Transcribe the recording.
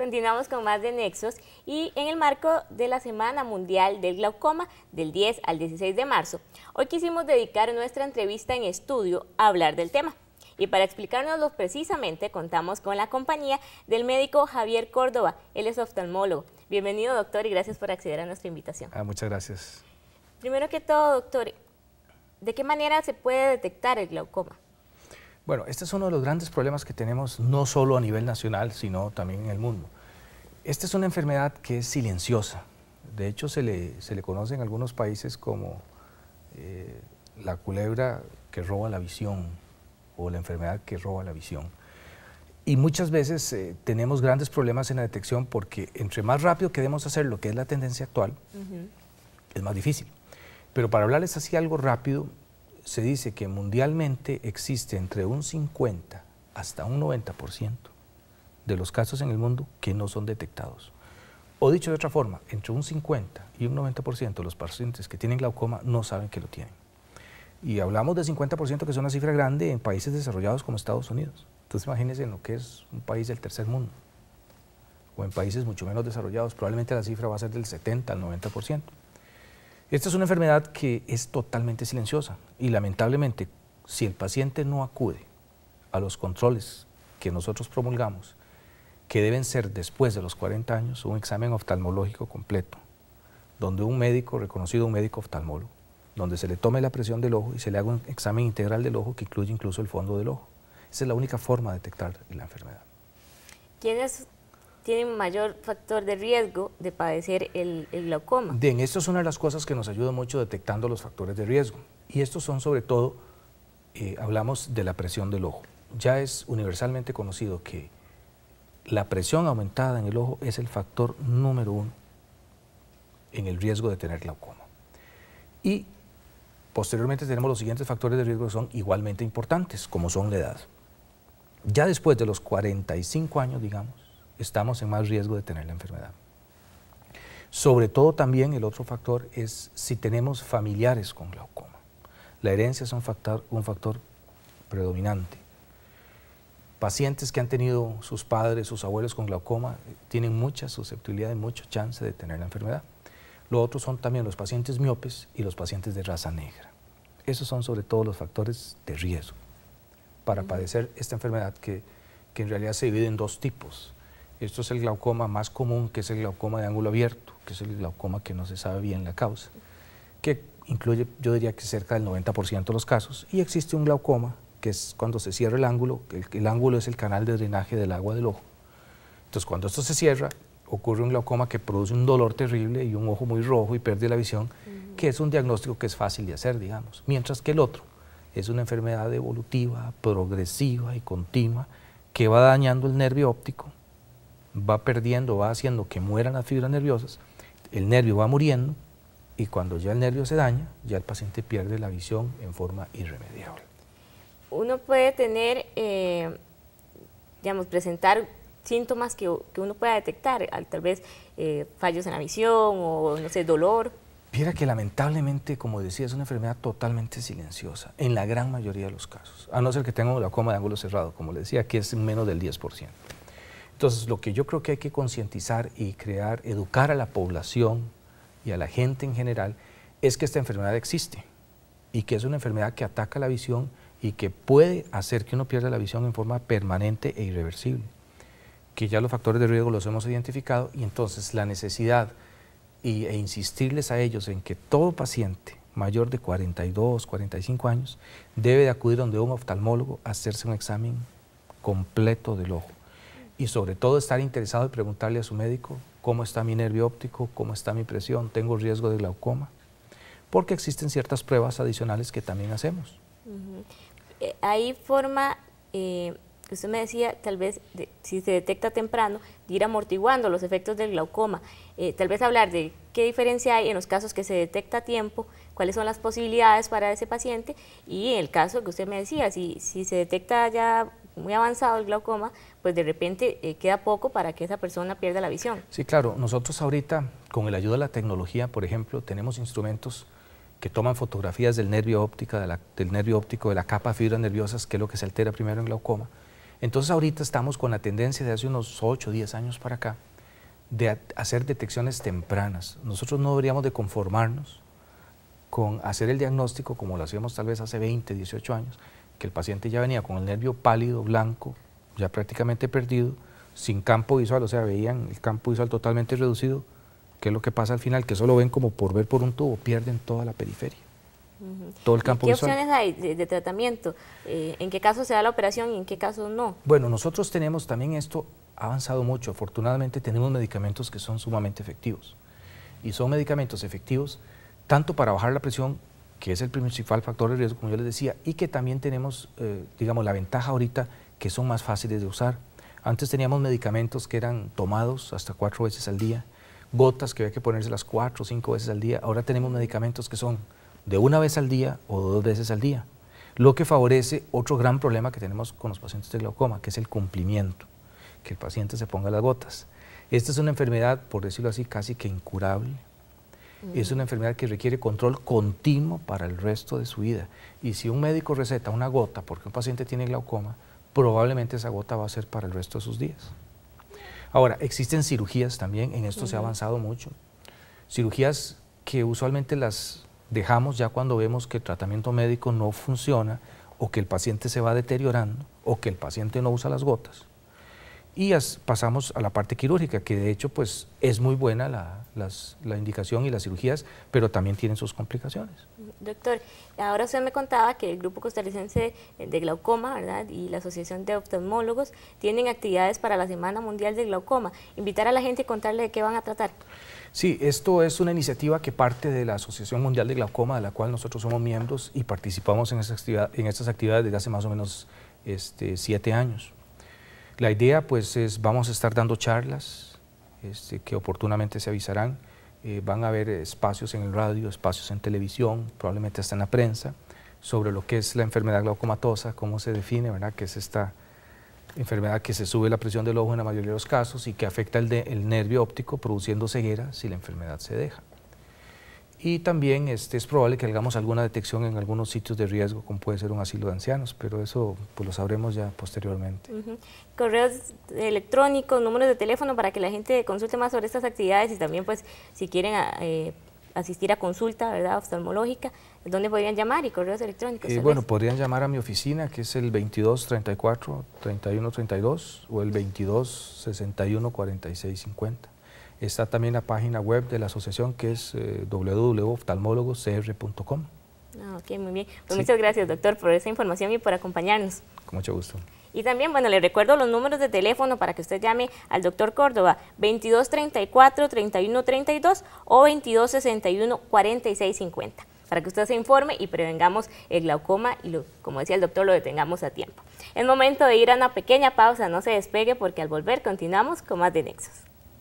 Continuamos con más de Nexos y en el marco de la Semana Mundial del Glaucoma del 10 al 16 de marzo, hoy quisimos dedicar nuestra entrevista en estudio a hablar del tema. Y para explicárnoslo precisamente contamos con la compañía del médico Javier Córdoba, él es oftalmólogo. Bienvenido doctor y gracias por acceder a nuestra invitación. Ah, muchas gracias. Primero que todo doctor, ¿de qué manera se puede detectar el glaucoma? Bueno, este es uno de los grandes problemas que tenemos no solo a nivel nacional, sino también en el mundo. Esta es una enfermedad que es silenciosa. De hecho, se le, se le conoce en algunos países como eh, la culebra que roba la visión o la enfermedad que roba la visión. Y muchas veces eh, tenemos grandes problemas en la detección porque entre más rápido queremos hacer lo que es la tendencia actual, es más difícil. Pero para hablarles así algo rápido, se dice que mundialmente existe entre un 50 hasta un 90% de los casos en el mundo que no son detectados. O dicho de otra forma, entre un 50 y un 90% de los pacientes que tienen glaucoma no saben que lo tienen. Y hablamos de 50% que es una cifra grande en países desarrollados como Estados Unidos. Entonces imagínense en lo que es un país del tercer mundo o en países mucho menos desarrollados, probablemente la cifra va a ser del 70 al 90%. Esta es una enfermedad que es totalmente silenciosa y lamentablemente si el paciente no acude a los controles que nosotros promulgamos, que deben ser después de los 40 años, un examen oftalmológico completo, donde un médico, reconocido un médico oftalmólogo, donde se le tome la presión del ojo y se le haga un examen integral del ojo que incluye incluso el fondo del ojo. Esa es la única forma de detectar la enfermedad. ¿Quiénes tienen mayor factor de riesgo de padecer el, glaucoma. Bien, esto es una de las cosas que nos ayuda mucho detectando los factores de riesgo. Y estos son sobre todo, eh, hablamos de la presión del ojo. Ya es universalmente conocido que la presión aumentada en el ojo es el factor número uno en el riesgo de tener glaucoma. Y posteriormente tenemos los siguientes factores de riesgo que son igualmente importantes, como son la edad. Ya después de los 45 años, digamos, estamos en más riesgo de tener la enfermedad. Sobre todo también el otro factor es si tenemos familiares con glaucoma. La herencia es un factor, predominante. Pacientes que han tenido sus padres, sus abuelos con glaucoma, eh, tienen mucha susceptibilidad y mucha chance de tener la enfermedad. Lo otro son también los pacientes miopes y los pacientes de raza negra. Esos son sobre todo los factores de riesgo para padecer esta enfermedad que, que en realidad se divide en dos tipos esto es el glaucoma más común, que es el glaucoma de ángulo abierto, que es el glaucoma que no se sabe bien la causa, que incluye, yo diría que cerca del 90% de los casos. Y existe un glaucoma, que es cuando se cierra el ángulo, el, el ángulo es el canal de drenaje del agua del ojo. Entonces, cuando esto se cierra, ocurre un glaucoma que produce un dolor terrible y un ojo muy rojo y pierde la visión, que es un diagnóstico que es fácil de hacer, digamos. Mientras que el otro es una enfermedad evolutiva, progresiva y continua, que va dañando el nervio óptico va perdiendo, va haciendo que mueran las fibras nerviosas, el nervio va muriendo y cuando ya el nervio se daña, ya el paciente pierde la visión en forma irremediable. Uno puede tener, eh, digamos, presentar síntomas que, uno pueda detectar, tal vez eh, fallos en la visión o, no sé, dolor. Viera que lamentablemente, como decía, es una enfermedad totalmente silenciosa, en la gran mayoría de los casos, a no ser que tenga una glaucoma de ángulo cerrado, como le decía, que es menos del 10%. Entonces, lo que yo creo que hay que concientizar y crear, educar a la población y a la gente en general, es que esta enfermedad existe y que es una enfermedad que ataca la visión y que puede hacer que uno pierda la visión en forma permanente e irreversible, que ya los factores de riesgo los hemos identificado y entonces la necesidad e insistirles a ellos en que todo paciente mayor de 42, 45 años debe de acudir donde un oftalmólogo a hacerse un examen completo del ojo y sobre todo estar interesado en preguntarle a su médico cómo está mi nervio óptico, cómo está mi presión, tengo riesgo de glaucoma, porque existen ciertas pruebas adicionales que también hacemos. hay eh, forma, eh, usted me decía, tal vez si se detecta temprano, de ir amortiguando los efectos del glaucoma. Eh, tal vez hablar de qué diferencia hay en los casos que se detecta a tiempo, cuáles son las posibilidades para ese paciente y el caso que usted me decía, si, si se detecta ya muy avanzado el glaucoma, pues de repente eh, queda poco para que esa persona pierda la visión. Sí, claro. Nosotros ahorita, con el ayuda de la tecnología, por ejemplo, tenemos instrumentos que toman fotografías del nervio, óptica, del nervio óptico, de la capa de fibras nerviosas, que es lo que se altera primero en glaucoma. Entonces ahorita estamos con la tendencia de hace unos 8 o 10 años para acá de hacer detecciones tempranas. Nosotros no deberíamos de conformarnos con hacer el diagnóstico como lo hacíamos tal vez hace 20, 18 años, que el paciente ya venía con el nervio pálido, blanco, ya prácticamente perdido, sin campo visual, o sea, veían el campo visual totalmente reducido, que es lo que pasa al final, que solo ven como por ver por un tubo, pierden toda la periferia. Todo el campo ¿Qué opciones hay de, tratamiento? Eh, ¿En qué caso se da la operación y en qué caso no? Bueno, nosotros tenemos también esto avanzado mucho. Afortunadamente tenemos medicamentos que son sumamente efectivos. Y son medicamentos efectivos tanto para bajar la presión que es el principal factor de riesgo, como yo les decía, y que también tenemos, eh, digamos, la ventaja ahorita que son más fáciles de usar. Antes teníamos medicamentos que eran tomados hasta cuatro veces al día, gotas que había que ponerse las cuatro o cinco veces al día. Ahora tenemos medicamentos que son de una vez al día o dos veces al día, lo que favorece otro gran problema que tenemos con los pacientes de glaucoma, que es el cumplimiento, que el paciente se ponga las gotas. Esta es una enfermedad, por decirlo así, casi que incurable, es una enfermedad que requiere control continuo para el resto de su vida. Y si un médico receta una gota porque un paciente tiene glaucoma, probablemente esa gota va a ser para el resto de sus días. Ahora, existen cirugías también, en esto se ha avanzado mucho. Cirugías que usualmente las dejamos ya cuando vemos que el tratamiento médico no funciona o que el paciente se va deteriorando o que el paciente no usa las gotas. Y pasamos a la parte quirúrgica, que de hecho pues, es muy buena la, la, indicación y las cirugías, pero también tienen sus complicaciones. Doctor, ahora usted me contaba que el Grupo Costarricense eh, de Glaucoma ¿verdad? y la Asociación de Oftalmólogos tienen actividades para la Semana Mundial de Glaucoma. Invitar a la gente y contarle de qué van a tratar. Sí, esto es una iniciativa que parte de la Asociación Mundial de Glaucoma, de la cual nosotros somos miembros y participamos en, esa en estas actividades desde hace más o menos este, siete años. La idea pues es, vamos a estar dando charlas este, que oportunamente se avisarán, eh, van a haber espacios en el radio, espacios en televisión, probablemente hasta en la prensa, sobre lo que es la enfermedad glaucomatosa, cómo se define, ¿verdad? que es esta enfermedad que se sube la presión del ojo en la mayoría de los casos y que afecta el nervio óptico produciendo ceguera si la enfermedad se deja y también este, es probable que hagamos alguna detección en algunos sitios de riesgo, como puede ser un asilo de ancianos, pero eso pues, lo sabremos ya posteriormente. Correos electrónicos, números de teléfono para que la gente consulte más sobre estas actividades y también pues si quieren ah, eh, asistir a consulta ¿verdad? oftalmológica, ¿dónde podrían llamar y correos electrónicos? Eh, bueno, podrían llamar a mi oficina que es el 22 34 31 32 o el 22 61 46 50. Está también la página web de la asociación que es eh, ah, Ok, muy bien. Pues Muchas gracias, doctor, por esa información y por acompañarnos. Con mucho gusto. Y también, bueno, le recuerdo los números de teléfono para que usted llame al doctor Córdoba, 2234-3132 o 2261-4650, para que usted se informe y prevengamos el glaucoma y, como decía el doctor, lo detengamos a tiempo. Es momento de ir a una pequeña pausa, no se despegue porque al volver continuamos con más de Nexos.